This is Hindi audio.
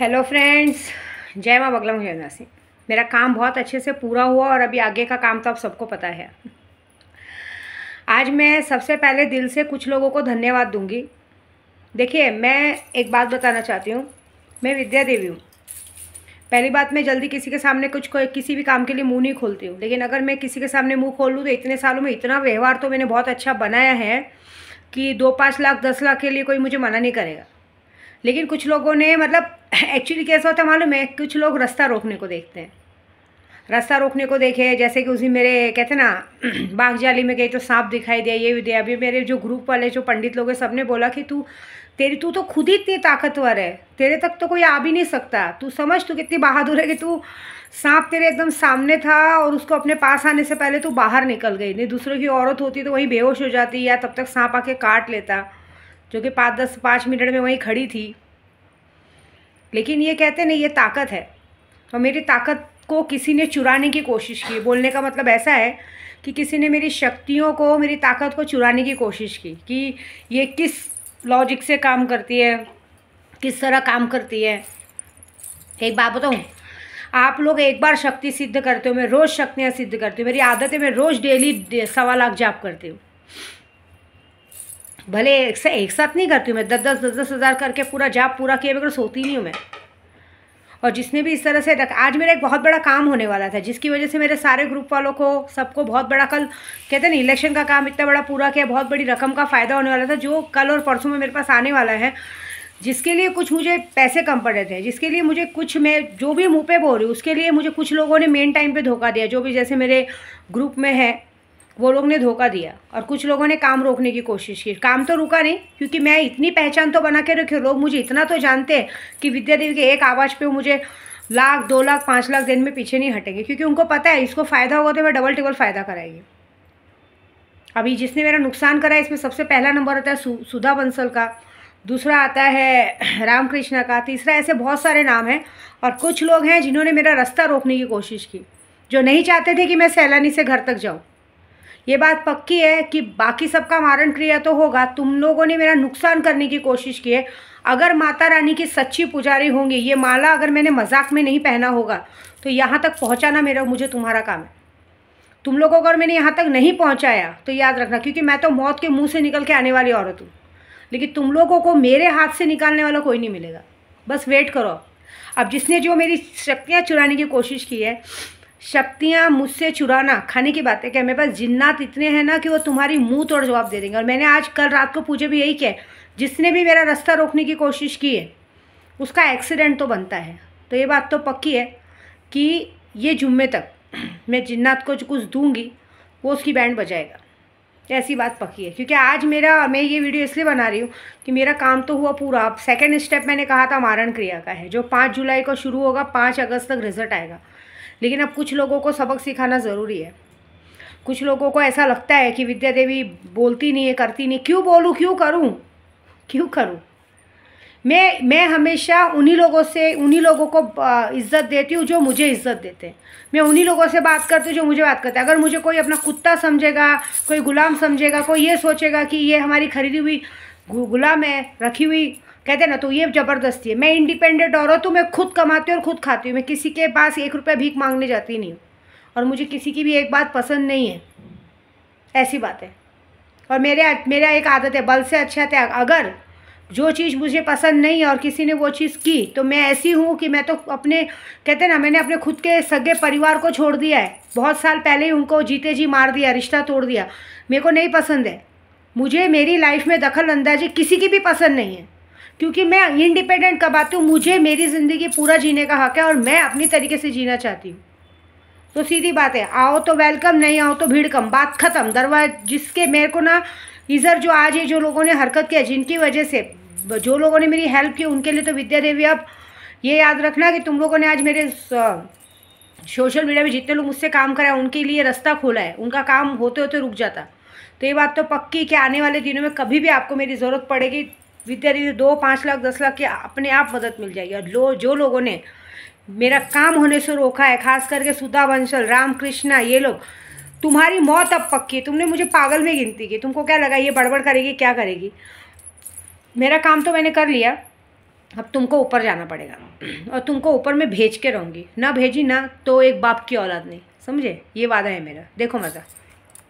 हेलो फ्रेंड्स जय माँ बगलम मुझे सिंह मेरा काम बहुत अच्छे से पूरा हुआ और अभी आगे का काम तो आप सबको पता है आज मैं सबसे पहले दिल से कुछ लोगों को धन्यवाद दूंगी देखिए मैं एक बात बताना चाहती हूँ मैं विद्या देवी हूँ पहली बात मैं जल्दी किसी के सामने कुछ को, किसी भी काम के लिए मुंह नहीं खोलती हूँ लेकिन अगर मैं किसी के सामने मुंह खोल लूँ तो इतने सालों में इतना व्यवहार तो मैंने बहुत अच्छा बनाया है कि दो पाँच लाख दस लाख के लिए कोई मुझे मना नहीं करेगा लेकिन कुछ लोगों ने मतलब एक्चुअली कैसा होता है मालूम है कुछ लोग रास्ता रोकने को देखते हैं रास्ता रोकने को देखे जैसे कि उसी मेरे कहते ना जाली में गई तो सांप दिखाई दिया ये भी दिया अभी मेरे जो ग्रुप वाले जो पंडित लोग हैं सब ने बोला कि तू तेरी तू तो खुद ही इतनी ताकतवर है तेरे तक तो कोई आ भी नहीं सकता तू समझ तू कितनी बहादुर है कि तू सांप तेरे एकदम सामने था और उसको अपने पास आने से पहले तू बाहर निकल गई नहीं दूसरों की औरत होती तो वहीं बेहोश हो जाती या तब तक सांप आके काट लेता जो कि पाँच दस पाँच मिनट में वहीं खड़ी थी लेकिन ये कहते नहीं ये ताकत है और मेरी ताकत को किसी ने चुराने की कोशिश की बोलने का मतलब ऐसा है कि किसी ने मेरी शक्तियों को मेरी ताकत को चुराने की कोशिश की कि ये किस लॉजिक से काम करती है किस तरह काम करती है एक बात बताऊँ आप लोग एक बार शक्ति सिद्ध करते हो मैं रोज़ शक्तियाँ सिद्ध करती हूँ मेरी आदत है मैं रोज़ डेली सवा लाख जाप करती हूँ भले एक, से, एक साथ नहीं करती हूँ मैं दस दस दस दस हज़ार करके पूरा जाप पूरा किए बगैर सोती नहीं हूँ मैं और जिसने भी इस तरह से रख आज मेरा एक बहुत बड़ा काम होने वाला था जिसकी वजह से मेरे सारे ग्रुप वालों को सबको बहुत बड़ा कल कहते हैं इलेक्शन का काम इतना बड़ा पूरा किया बहुत बड़ी रकम का फ़ायदा होने वाला था जो कल और परसों में मेरे पास आने वाला है जिसके लिए कुछ मुझे पैसे कम पड़े थे जिसके लिए मुझे कुछ मैं जो भी मुँह पे बोल रही हूँ उसके लिए मुझे कुछ लोगों ने मेन टाइम पे धोखा दिया जो भी जैसे मेरे ग्रुप में है वो लोग ने धोखा दिया और कुछ लोगों ने काम रोकने की कोशिश की काम तो रुका नहीं क्योंकि मैं इतनी पहचान तो बना के रखी लोग मुझे इतना तो जानते हैं कि विद्या देवी के एक आवाज़ पे मुझे लाख दो लाख पाँच लाख दिन में पीछे नहीं हटेंगे क्योंकि उनको पता है इसको फ़ायदा होगा तो मैं डबल टिबल फ़ायदा कराएगी अभी जिसने मेरा नुकसान करा है इसमें सबसे पहला नंबर आता है सु, सुधा बंसल का दूसरा आता है रामकृष्णा का तीसरा ऐसे बहुत सारे नाम हैं और कुछ लोग हैं जिन्होंने मेरा रास्ता रोकने की कोशिश की जो नहीं चाहते थे कि मैं सैलानी से घर तक जाऊँ ये बात पक्की है कि बाकी सबका मारण क्रिया तो होगा तुम लोगों ने मेरा नुकसान करने की कोशिश की है अगर माता रानी की सच्ची पुजारी होंगी ये माला अगर मैंने मजाक में नहीं पहना होगा तो यहाँ तक पहुँचाना मेरा मुझे तुम्हारा काम है तुम लोगों को अगर मैंने यहाँ तक नहीं पहुँचाया तो याद रखना क्योंकि मैं तो मौत के मुँह से निकल के आने वाली औरत हूँ लेकिन तुम लोगों को मेरे हाथ से निकालने वाला कोई नहीं मिलेगा बस वेट करो अब जिसने जो मेरी शक्तियाँ चुराने की कोशिश की है शक्तियाँ मुझसे चुराना खाने की बात है क्या मेरे पास जिन्नात इतने हैं ना कि वो तुम्हारी मुंह तोड़ जवाब दे देंगे और मैंने आज कल रात को पूछे भी यही किया जिसने भी मेरा रास्ता रोकने की कोशिश की है उसका एक्सीडेंट तो बनता है तो ये बात तो पक्की है कि ये जुम्मे तक मैं जिन्नात को जो कुछ दूँगी वो उसकी बैंड बजाएगा तो ऐसी बात पक्की है क्योंकि आज मेरा मैं ये वीडियो इसलिए बना रही हूँ कि मेरा काम तो हुआ पूरा अब सेकेंड स्टेप मैंने कहा था मारण क्रिया का है जो पाँच जुलाई को शुरू होगा पाँच अगस्त तक रिजल्ट आएगा लेकिन अब कुछ लोगों को सबक सिखाना ज़रूरी है कुछ लोगों को ऐसा लगता है कि विद्या देवी बोलती नहीं है करती नहीं क्यों बोलूँ क्यों करूँ क्यों करूँ मैं मैं हमेशा उन्हीं लोगों से उन्हीं लोगों को इज्जत देती हूँ जो मुझे इज्जत देते हैं मैं उन्हीं लोगों से बात करती हूँ जो मुझे बात करते हैं अगर मुझे कोई अपना कुत्ता समझेगा कोई गुलाम समझेगा कोई ये सोचेगा कि ये हमारी खरीदी हुई गुलाम है रखी हुई कहते ना तो ये ज़बरदस्ती है मैं इंडिपेंडेंट और हूँ तो मैं खुद कमाती हूँ और खुद खाती हूँ मैं किसी के पास एक रुपया भीख मांगने जाती नहीं हूँ और मुझे किसी की भी एक बात पसंद नहीं है ऐसी बात है और मेरे मेरा एक आदत है बल से अच्छा था अगर जो चीज़ मुझे पसंद नहीं है और किसी ने वो चीज़ की तो मैं ऐसी हूँ कि मैं तो अपने कहते ना मैंने अपने खुद के सगे परिवार को छोड़ दिया है बहुत साल पहले ही उनको जीते जी मार दिया रिश्ता तोड़ दिया मेरे को नहीं पसंद है मुझे मेरी लाइफ में दखल अंदाजी किसी की भी पसंद नहीं है क्योंकि मैं इंडिपेंडेंट कब आती हूँ मुझे मेरी ज़िंदगी पूरा जीने का हक है और मैं अपनी तरीके से जीना चाहती हूँ तो सीधी बात है आओ तो वेलकम नहीं आओ तो भीड़ कम बात ख़त्म दरवाज जिसके मेरे को ना इधर जो आज ये जो लोगों ने हरकत किया जिनकी वजह से जो लोगों ने मेरी हेल्प की उनके लिए तो विद्या देवी अब ये याद रखना कि तुम लोगों ने आज मेरे सोशल मीडिया में जितने लोग मुझसे काम कराए उनके लिए रास्ता खोला है उनका काम होते होते रुक जाता तो ये बात तो पक्की कि आने वाले दिनों में कभी भी आपको मेरी ज़रूरत पड़ेगी विद्यार्थी दो पाँच लाख दस लाख की अपने आप मदद मिल जाएगी और लो जो लोगों ने मेरा काम होने से रोका है खास करके सुधा बंसल रामकृष्णा ये लोग तुम्हारी मौत अब पक्की है तुमने मुझे पागल में गिनती की तुमको क्या लगा ये बड़बड़ करेगी क्या करेगी मेरा काम तो मैंने कर लिया अब तुमको ऊपर जाना पड़ेगा और तुमको ऊपर में भेज के रहूँगी ना भेजी ना तो एक बाप की औलाद नहीं समझे ये वादा है मेरा देखो मज़ा